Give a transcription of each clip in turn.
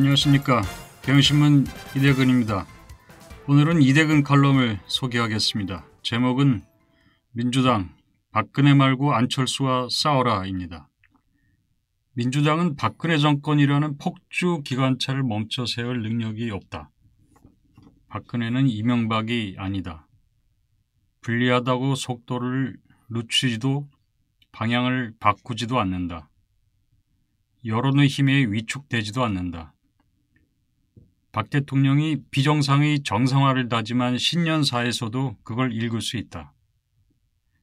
안녕하십니까. 경신문 이대근입니다. 오늘은 이대근 칼럼을 소개하겠습니다. 제목은 민주당 박근혜 말고 안철수와 싸워라입니다. 민주당은 박근혜 정권이라는 폭주 기관차를 멈춰 세울 능력이 없다. 박근혜는 이명박이 아니다. 불리하다고 속도를 늦추지도 방향을 바꾸지도 않는다. 여론의 힘에 위축되지도 않는다. 박 대통령이 비정상의 정상화를 다짐한 신년사에서도 그걸 읽을 수 있다.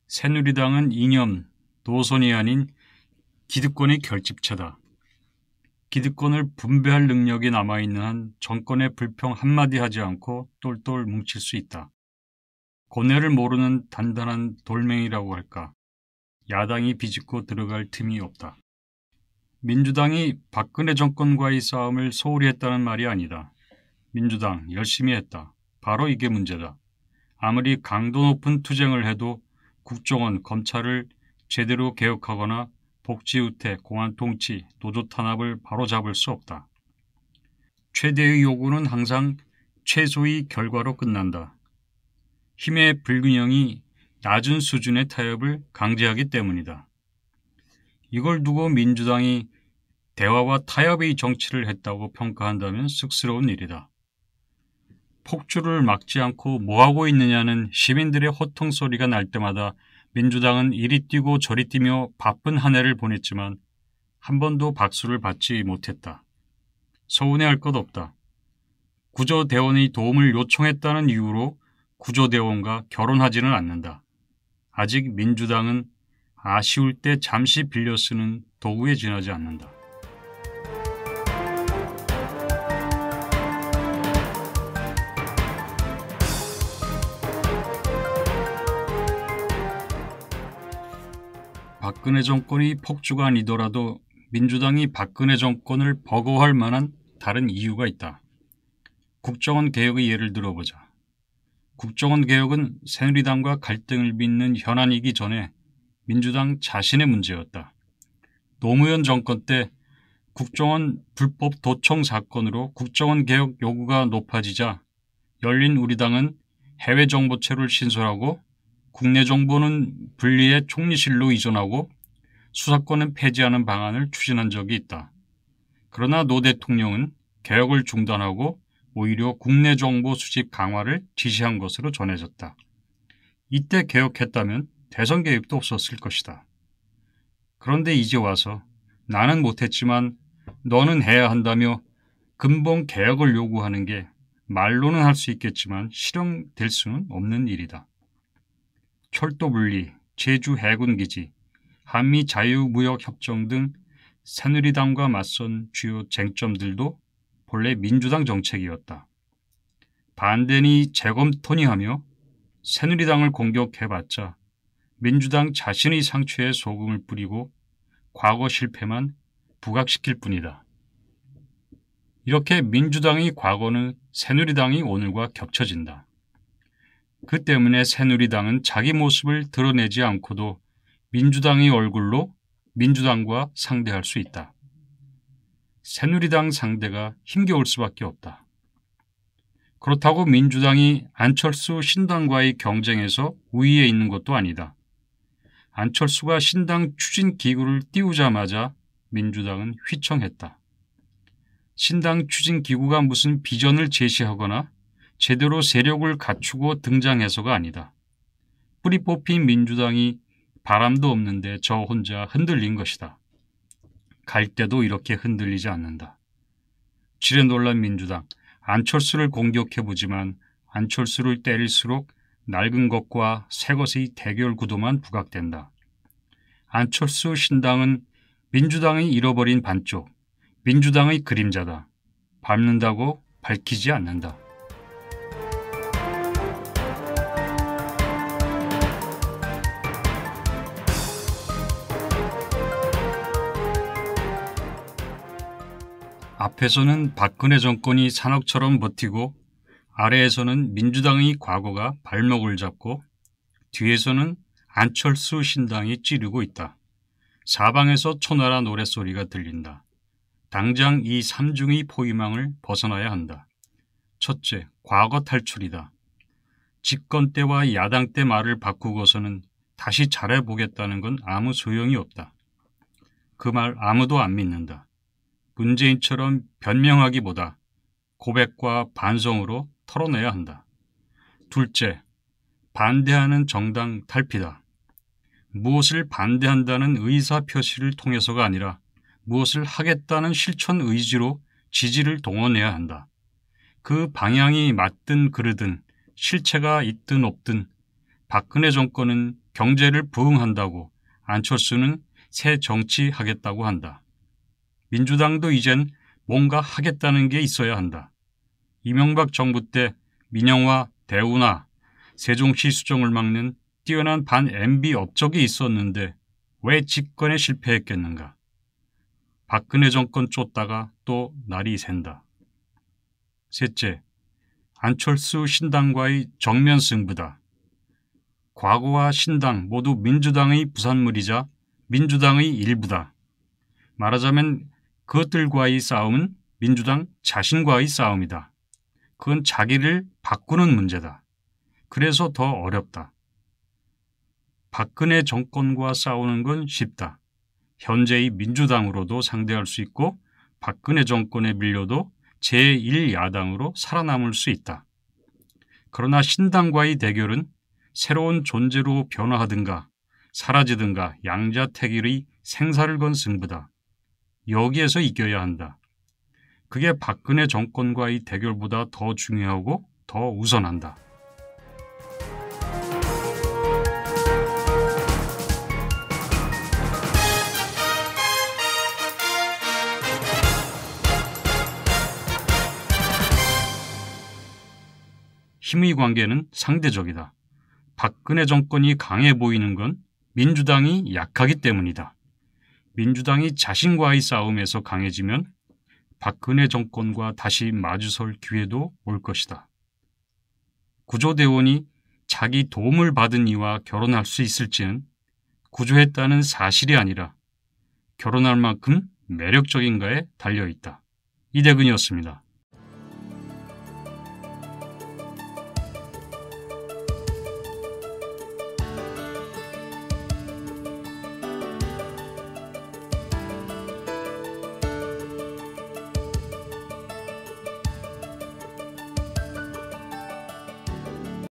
새누리당은 이념, 노선이 아닌 기득권의 결집체다. 기득권을 분배할 능력이 남아있는 한 정권의 불평 한마디 하지 않고 똘똘 뭉칠 수 있다. 고뇌를 모르는 단단한 돌멩이라고 할까. 야당이 비집고 들어갈 틈이 없다. 민주당이 박근혜 정권과의 싸움을 소홀히 했다는 말이 아니다. 민주당 열심히 했다. 바로 이게 문제다. 아무리 강도 높은 투쟁을 해도 국정원 검찰을 제대로 개혁하거나 복지우태, 공안통치, 노조 탄압을 바로잡을 수 없다. 최대의 요구는 항상 최소의 결과로 끝난다. 힘의 불균형이 낮은 수준의 타협을 강제하기 때문이다. 이걸 두고 민주당이 대화와 타협의 정치를 했다고 평가한다면 쑥스러운 일이다. 폭주를 막지 않고 뭐하고 있느냐는 시민들의 호통 소리가 날 때마다 민주당은 이리 뛰고 저리 뛰며 바쁜 한 해를 보냈지만 한 번도 박수를 받지 못했다. 서운해할 것 없다. 구조대원의 도움을 요청했다는 이유로 구조대원과 결혼하지는 않는다. 아직 민주당은 아쉬울 때 잠시 빌려 쓰는 도구에 지나지 않는다. 박근혜 정권이 폭주가 아니더라도 민주당이 박근혜 정권을 버거워할 만한 다른 이유가 있다. 국정원 개혁의 예를 들어보자. 국정원 개혁은 새누리당과 갈등을 빚는 현안이기 전에 민주당 자신의 문제였다. 노무현 정권 때 국정원 불법 도청 사건으로 국정원 개혁 요구가 높아지자 열린 우리당은 해외 정보체를 신설하고 국내 정부는 분리의 총리실로 이전하고 수사권은 폐지하는 방안을 추진한 적이 있다. 그러나 노 대통령은 개혁을 중단하고 오히려 국내 정보 수집 강화를 지시한 것으로 전해졌다. 이때 개혁했다면 대선 개입도 없었을 것이다. 그런데 이제 와서 나는 못했지만 너는 해야 한다며 근본 개혁을 요구하는 게 말로는 할 수 있겠지만 실현될 수는 없는 일이다. 철도 물리, 제주 해군기지, 한미 자유무역협정 등 새누리당과 맞선 주요 쟁점들도 본래 민주당 정책이었다. 반대니 재검토니하며 새누리당을 공격해봤자 민주당 자신의 상처에 소금을 뿌리고 과거 실패만 부각시킬 뿐이다. 이렇게 민주당의 과거는 새누리당이 오늘과 겹쳐진다. 그 때문에 새누리당은 자기 모습을 드러내지 않고도 민주당의 얼굴로 민주당과 상대할 수 있다. 새누리당 상대가 힘겨울 수밖에 없다. 그렇다고 민주당이 안철수 신당과의 경쟁에서 우위에 있는 것도 아니다. 안철수가 신당 추진 기구를 띄우자마자 민주당은 휘청했다. 신당 추진 기구가 무슨 비전을 제시하거나 제대로 세력을 갖추고 등장해서가 아니다. 뿌리 뽑힌 민주당이 바람도 없는데 저 혼자 흔들린 것이다. 갈 때도 이렇게 흔들리지 않는다. 지뢰 놀란 민주당, 안철수를 공격해보지만 안철수를 때릴수록 낡은 것과 새 것의 대결 구도만 부각된다. 안철수 신당은 민주당이 잃어버린 반쪽, 민주당의 그림자다. 밟는다고 밝히지 않는다. 앞에서는 박근혜 정권이 산옥처럼 버티고 아래에서는 민주당의 과거가 발목을 잡고 뒤에서는 안철수 신당이 찌르고 있다. 사방에서 초나라 노랫소리가 들린다. 당장 이 삼중의 포위망을 벗어나야 한다. 첫째, 과거 탈출이다. 집권 때와 야당 때 말을 바꾸고서는 다시 잘해보겠다는 건 아무 소용이 없다. 그 말 아무도 안 믿는다. 문재인처럼 변명하기보다 고백과 반성으로 털어내야 한다. 둘째, 반대하는 정당 탈피다. 무엇을 반대한다는 의사 표시를 통해서가 아니라 무엇을 하겠다는 실천 의지로 지지를 동원해야 한다. 그 방향이 맞든 그르든 실체가 있든 없든 박근혜 정권은 경제를 부흥한다고 안철수는 새 정치하겠다고 한다. 민주당도 이젠 뭔가 하겠다는 게 있어야 한다. 이명박 정부 때 민영화, 대우나 세종시 수정을 막는 뛰어난 반 MB 업적이 있었는데 왜 집권에 실패했겠는가? 박근혜 정권 쫓다가 또 날이 샌다. 셋째, 안철수 신당과의 정면 승부다. 과거와 신당 모두 민주당의 부산물이자 민주당의 일부다. 말하자면 그것들과의 싸움은 민주당 자신과의 싸움이다. 그건 자기를 바꾸는 문제다. 그래서 더 어렵다. 박근혜 정권과 싸우는 건 쉽다. 현재의 민주당으로도 상대할 수 있고 박근혜 정권에 밀려도 제1야당으로 살아남을 수 있다. 그러나 신당과의 대결은 새로운 존재로 변화하든가 사라지든가 양자택일의 생사를 건 승부다. 여기에서 이겨야 한다. 그게 박근혜 정권과의 대결보다 더 중요하고 더 우선한다. 힘의 관계는 상대적이다. 박근혜 정권이 강해 보이는 건 민주당이 약하기 때문이다. 민주당이 자신과의 싸움에서 강해지면 박근혜 정권과 다시 마주설 기회도 올 것이다. 구조대원이 자기 도움을 받은 이와 결혼할 수 있을지는 구조했다는 사실이 아니라 결혼할 만큼 매력적인가에 달려있다. 이대근이었습니다.